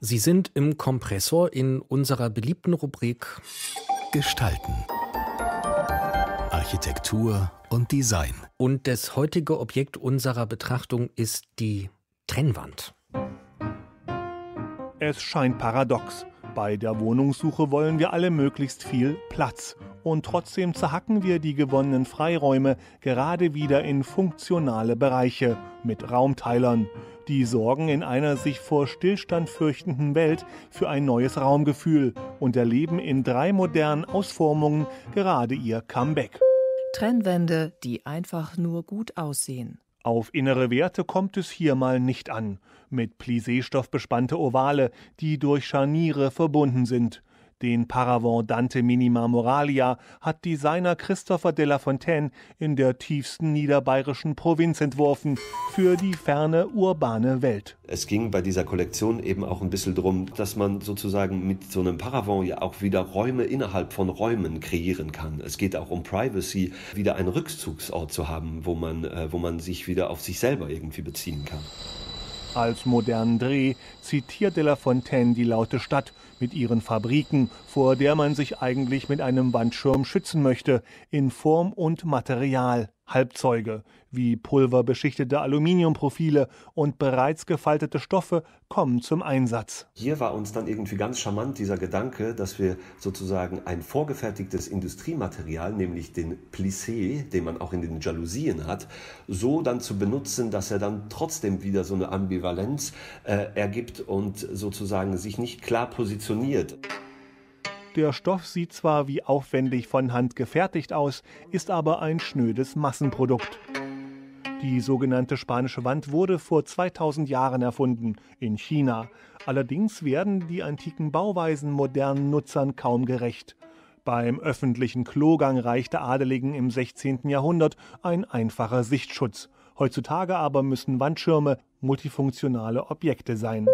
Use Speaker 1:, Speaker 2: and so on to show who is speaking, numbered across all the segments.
Speaker 1: Sie sind im Kompressor in unserer beliebten Rubrik Gestalten. Architektur und Design. Und das heutige Objekt unserer Betrachtung ist die Trennwand.
Speaker 2: Es scheint paradox. Bei der Wohnungssuche wollen wir alle möglichst viel Platz. Und trotzdem zerhacken wir die gewonnenen Freiräume gerade wieder in funktionale Bereiche mit Raumteilern. Die sorgen in einer sich vor Stillstand fürchtenden Welt für ein neues Raumgefühl und erleben in drei modernen Ausformungen gerade ihr Comeback. Trennwände, die einfach nur gut aussehen. Auf innere Werte kommt es hier mal nicht an. Mit Plissé-Stoff bespannte Ovale, die durch Scharniere verbunden sind. Den Paravent Dante Minima Moralia hat Designer Christopher de la Fontaine in der tiefsten niederbayerischen Provinz entworfen für die ferne urbane Welt.
Speaker 1: Es ging bei dieser Kollektion eben auch ein bisschen darum, dass man sozusagen mit so einem Paravent ja auch wieder Räume innerhalb von Räumen kreieren kann. Es geht auch um Privacy, wieder einen Rückzugsort zu haben, wo man, äh, wo man sich wieder auf sich selber irgendwie beziehen kann.
Speaker 2: Als modernen Dreh zitiert de la Fontaine die laute Stadt mit ihren Fabriken, vor der man sich eigentlich mit einem Wandschirm schützen möchte, in Form und Material. Halbzeuge wie pulverbeschichtete Aluminiumprofile und bereits gefaltete Stoffe kommen zum Einsatz. Hier war uns dann irgendwie ganz charmant dieser Gedanke, dass wir sozusagen ein
Speaker 1: vorgefertigtes Industriematerial, nämlich den Plissé, den man auch in den Jalousien hat, so dann zu benutzen, dass er dann trotzdem wieder so eine Ambivalenz äh, ergibt
Speaker 2: und sozusagen sich nicht klar
Speaker 1: positioniert.
Speaker 2: Der Stoff sieht zwar wie aufwendig von Hand gefertigt aus, ist aber ein schnödes Massenprodukt. Die sogenannte spanische Wand wurde vor 2000 Jahren erfunden, in China. Allerdings werden die antiken Bauweisen modernen Nutzern kaum gerecht. Beim öffentlichen Klogang reichte Adeligen im 16. Jahrhundert ein einfacher Sichtschutz. Heutzutage aber müssen Wandschirme multifunktionale Objekte sein.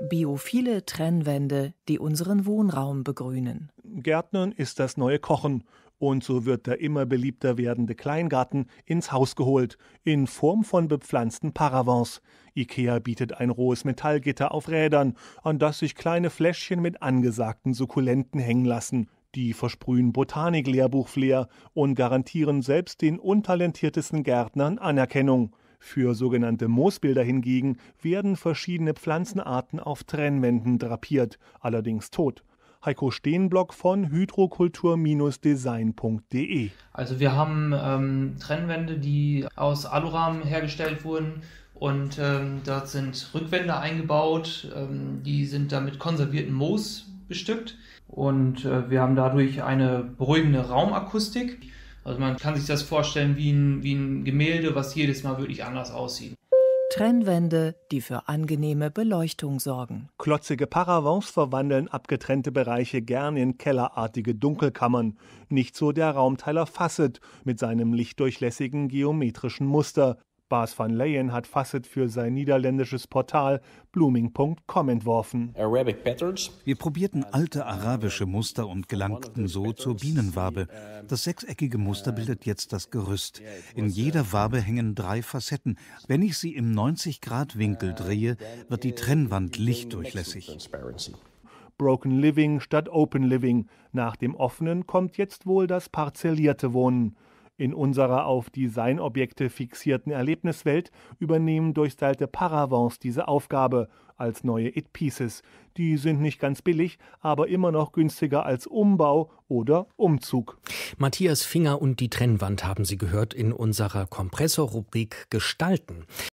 Speaker 2: Biophile Trennwände, die unseren Wohnraum begrünen. Gärtnern ist das neue Kochen. Und so wird der immer beliebter werdende Kleingarten ins Haus geholt, in Form von bepflanzten Paravents. IKEA bietet ein rohes Metallgitter auf Rädern, an das sich kleine Fläschchen mit angesagten Sukkulenten hängen lassen. Die versprühen Botanik-Lehrbuch-Flair und garantieren selbst den untalentiertesten Gärtnern Anerkennung. Für sogenannte Moosbilder hingegen werden verschiedene Pflanzenarten auf Trennwänden drapiert, allerdings tot. Heiko Steenblock von hydrokultur-design.de.
Speaker 1: Also wir haben ähm, Trennwände, die aus Alurahmen hergestellt wurden und ähm, dort sind Rückwände eingebaut, ähm, die sind dann mit konserviertem Moos bestückt und äh, wir haben dadurch eine beruhigende Raumakustik. Also man kann sich das vorstellen wie ein, wie ein Gemälde, was jedes Mal wirklich anders aussieht.
Speaker 2: Trennwände, die für angenehme Beleuchtung sorgen. Klotzige Paravents verwandeln abgetrennte Bereiche gern in kellerartige Dunkelkammern. Nicht so der Raumteiler Fasset mit seinem lichtdurchlässigen geometrischen Muster. Bas van Leyen hat Facet für sein niederländisches Portal blooming.com entworfen. Wir probierten alte arabische Muster und gelangten so zur Bienenwabe. Das sechseckige Muster bildet jetzt das Gerüst. In jeder Wabe hängen drei Facetten. Wenn ich sie im 90-Grad-Winkel drehe, wird die Trennwand lichtdurchlässig. Broken Living statt Open Living. Nach dem offenen kommt jetzt wohl das parzellierte Wohnen. In unserer auf Designobjekte fixierten Erlebniswelt übernehmen durchstylte Paravents diese Aufgabe als neue It-Pieces. Die sind nicht ganz billig, aber immer noch günstiger als Umbau oder Umzug.
Speaker 1: Matthias Finger und die Trennwand haben Sie gehört in unserer Kompressorrubrik Gestalten.